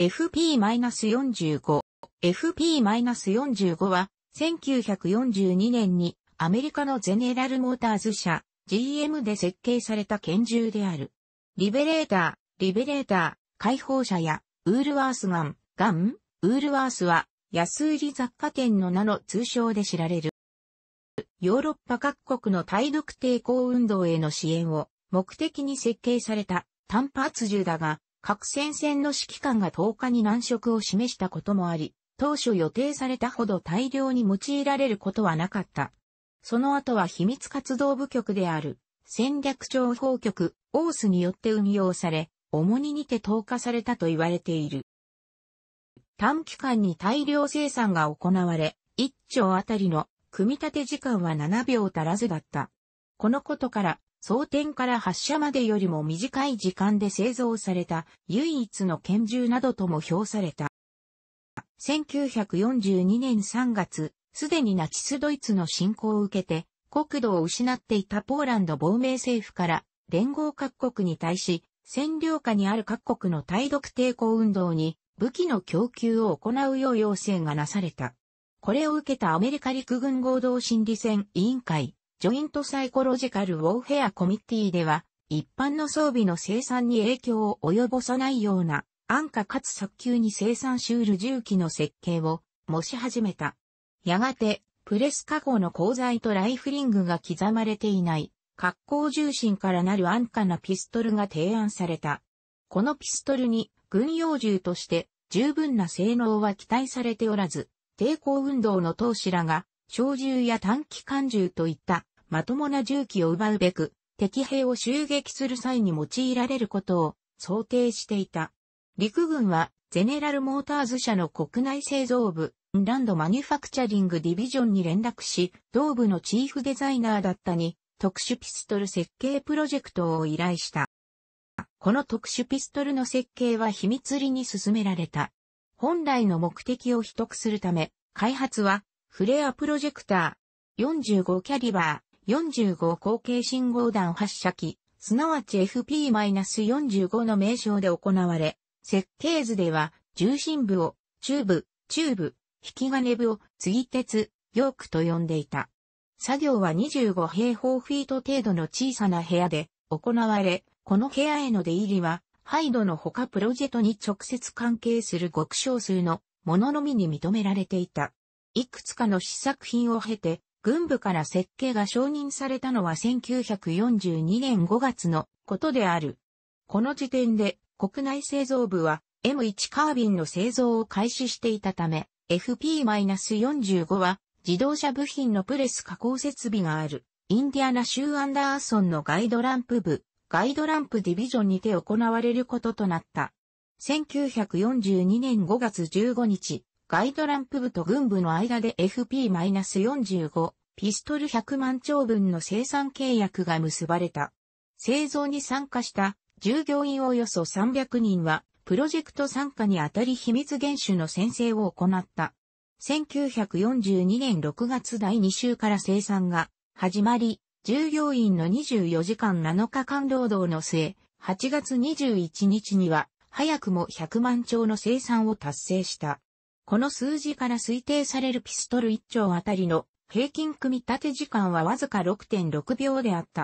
FP-45。FP-45 は、1942年にアメリカのゼネラルモーターズ社 GM で設計された拳銃である。リベレーター、リベレーター、解放者やウールワースガン、ガン、ウールワースは安売り雑貨店の名の通称で知られる。ヨーロッパ各国の対独抵抗運動への支援を目的に設計された単発銃だが、各戦線の指揮官が10日に難色を示したこともあり、当初予定されたほど大量に用いられることはなかった。その後は秘密活動部局である戦略情報局、オースによって運用され、重荷にて投下されたと言われている。短期間に大量生産が行われ、1丁あたりの組み立て時間は7秒足らずだった。このことから装填から発射までよりも短い時間で製造された唯一の拳銃などとも評された。1942年3月、すでにナチスドイツの侵攻を受けて、国土を失っていたポーランド亡命政府から連合各国に対し、占領下にある各国の対独抵抗運動に武器の供給を行うよう要請がなされた。これを受けたアメリカ陸軍合同心理戦委員会ジョイントサイコロジカルウォーフェアコミッティでは、一般の装備の生産に影響を及ぼさないような、安価かつ早急に生産シュール重機の設計を模し始めた。やがて、プレス加工の鋼材とライフリングが刻まれていない、格好重心からなる安価なピストルが提案された。このピストルに軍用銃として十分な性能は期待されておらず、抵抗運動の投資らが小銃や短期間銃といったまともな銃器を奪うべく、敵兵を襲撃する際に用いられることを想定していた。陸軍は、ゼネラルモーターズ社の国内製造部、ランドマニュファクチャリングディビジョンに連絡し、同部のチーフデザイナーだったに、特殊ピストル設計プロジェクトを依頼した。この特殊ピストルの設計は秘密裏に進められた。本来の目的を秘匿するため、開発は、フレアプロジェクター、45キャリバ45後継信号弾発射機、すなわち FP-45 の名称で行われ、設計図では、重心部を、中部、中部、引き金部を、継ぎ鉄、ヨークと呼んでいた。作業は25平方フィート程度の小さな部屋で行われ、この部屋への出入りは、ハイドの他プロジェクトに直接関係する極少数のもののみに認められていた。いくつかの試作品を経て、軍部から設計が承認されたのは1942年5月のことである。この時点で国内製造部は M1 カービンの製造を開始していたため、FP-45 は自動車部品のプレス加工設備がある、インディアナ州アンダーソンのガイドランプ部、ガイドランプディビジョンにて行われることとなった。1942年5月15日、ガイドランプ部と軍部の間で FP-45 ピストル100万丁分の生産契約が結ばれた。製造に参加した従業員およそ300人はプロジェクト参加にあたり秘密厳守の宣誓を行った。1942年6月第2週から生産が始まり、従業員の24時間7日間労働の末、8月21日には早くも100万丁の生産を達成した。この数字から推定されるピストル1丁あたりの平均組み立て時間はわずか6.6秒であった。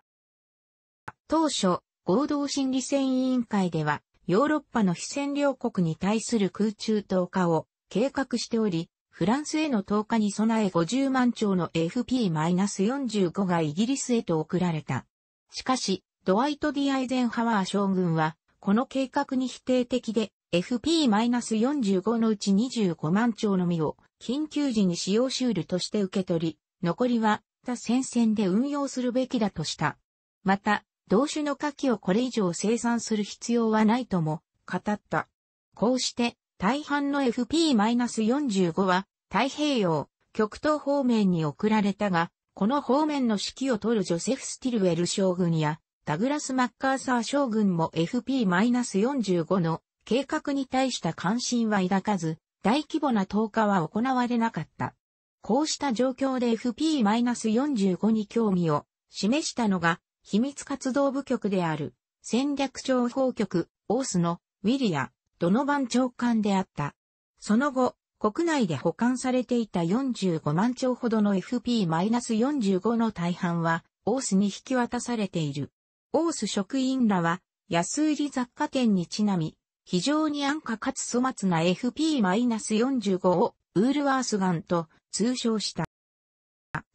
当初、合同心理戦委員会では、ヨーロッパの非占領国に対する空中投下を計画しており、フランスへの投下に備え50万丁の FP-45 がイギリスへと送られた。しかし、ドワイト・ディ・アイゼンハワー将軍は、この計画に否定的で、FP-45 のうち25万丁のみを緊急時に使用シュールとして受け取り、残りは他戦線で運用するべきだとした。また、同種の火器をこれ以上生産する必要はないとも語った。こうして、大半の FP-45 は太平洋、極東方面に送られたが、この方面の指揮を取るジョセフ・スティルウェル将軍や、ダグラス・マッカーサー将軍も FP-45 の計画に対した関心は抱かず、大規模な投下は行われなかった。こうした状況で FP-45 に興味を示したのが、秘密活動部局である戦略情報局、オースのウィリア・ドノバン長官であった。その後、国内で保管されていた45万丁ほどの FP-45 の大半は、オースに引き渡されている。オース職員らは、安売り雑貨店にちなみ、非常に安価かつ粗末な FP-45 をウールワースガンと通称した。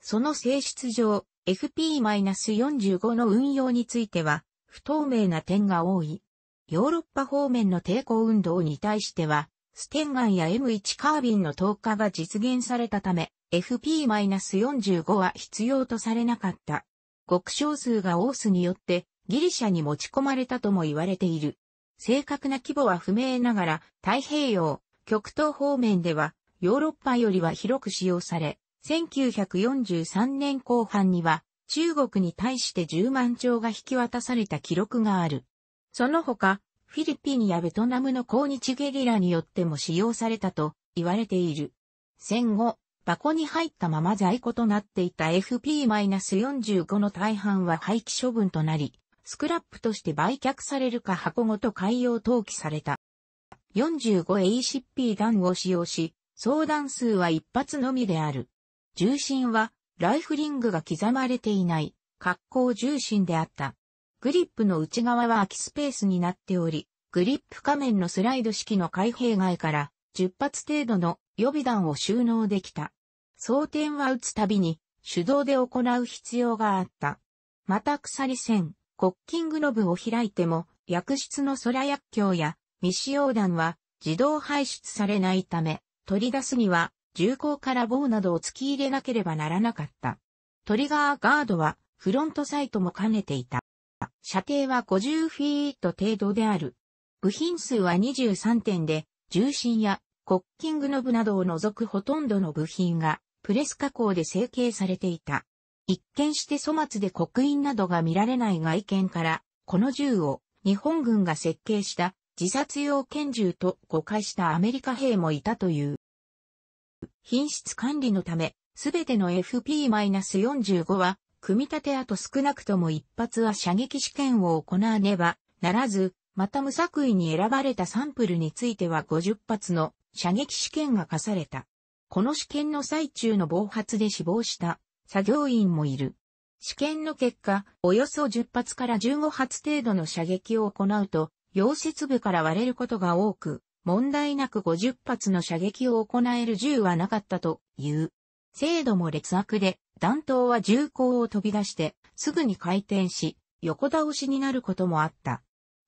その性質上、FP-45 の運用については、不透明な点が多い。ヨーロッパ方面の抵抗運動に対しては、ステンガンや M1 カービンの投下が実現されたため、FP-45 は必要とされなかった。極小数がオースによってギリシャに持ち込まれたとも言われている。正確な規模は不明ながら、太平洋、極東方面では、ヨーロッパよりは広く使用され、1943年後半には、中国に対して10万丁が引き渡された記録がある。その他、フィリピンやベトナムの抗日ゲリラによっても使用されたと言われている。戦後、箱に入ったまま在庫となっていた FP-45 の大半は廃棄処分となり、スクラップとして売却されるか箱ごと海洋投棄された。45ACP 弾を使用し、相談数は一発のみである。重心は、ライフリングが刻まれていない、格好重心であった。グリップの内側は空きスペースになっており、グリップ仮面のスライド式の開閉外から10発程度の予備弾を収納できた。装填は打つたびに手動で行う必要があった。また鎖線、コッキングノブを開いても、薬室の空薬莢や未使用弾は自動排出されないため、取り出すには銃口から棒などを突き入れなければならなかった。トリガーガードはフロントサイトも兼ねていた。射程は50フィート程度である。部品数は23点で、重心やコッキングノブなどを除くほとんどの部品がプレス加工で成形されていた。一見して粗末で刻印などが見られない外見から、この銃を日本軍が設計した自殺用拳銃と誤解したアメリカ兵もいたという。品質管理のため、すべての FP-45 は、組み立て後少なくとも一発は射撃試験を行わねばならず、また無作為に選ばれたサンプルについては50発の射撃試験が課された。この試験の最中の暴発で死亡した作業員もいる。試験の結果、およそ10発から15発程度の射撃を行うと、溶接部から割れることが多く、問題なく50発の射撃を行える銃はなかったという。精度も劣悪で、弾頭は銃口を飛び出して、すぐに回転し、横倒しになることもあった。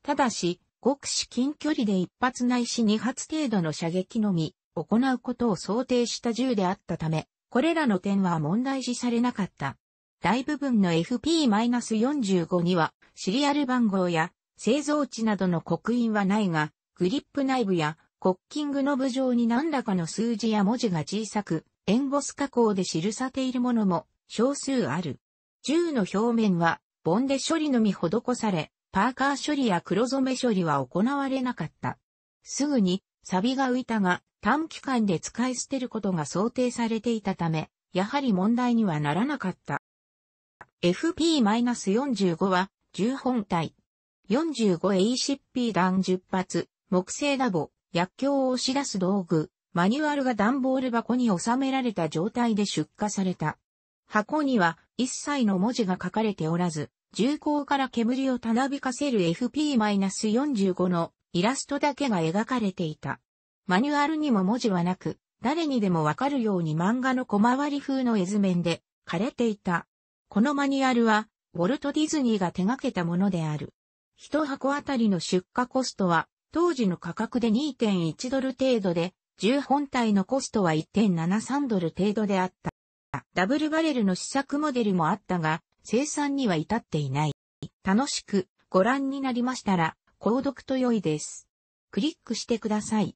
ただし、ごく至近距離で1発ないし2発程度の射撃のみ、行うことを想定した銃であったため、これらの点は問題視されなかった。大部分の FP-45 にはシリアル番号や製造地などの刻印はないが、グリップ内部やコッキングノブ上に何らかの数字や文字が小さく、エンボス加工で記されているものも少数ある。銃の表面は、ボンデ処理のみ施され、パーカー処理や黒染め処理は行われなかった。すぐに、錆が浮いたが、短期間で使い捨てることが想定されていたため、やはり問題にはならなかった。FP-45 は10本体。45ACP 弾10発、木製ダボ、薬莢を押し出す道具、マニュアルが段ボール箱に収められた状態で出荷された。箱には一切の文字が書かれておらず、銃口から煙をたなびかせる FP-45 のイラストだけが描かれていた。マニュアルにも文字はなく、誰にでもわかるように漫画の小回り風の絵図面で枯れていた。このマニュアルは、ウォルト・ディズニーが手掛けたものである。一箱あたりの出荷コストは、当時の価格で2.1ドル程度で、10本体のコストは1.73ドル程度であった。ダブルバレルの試作モデルもあったが、生産には至っていない。楽しくご覧になりましたら、購読と良いです。クリックしてください。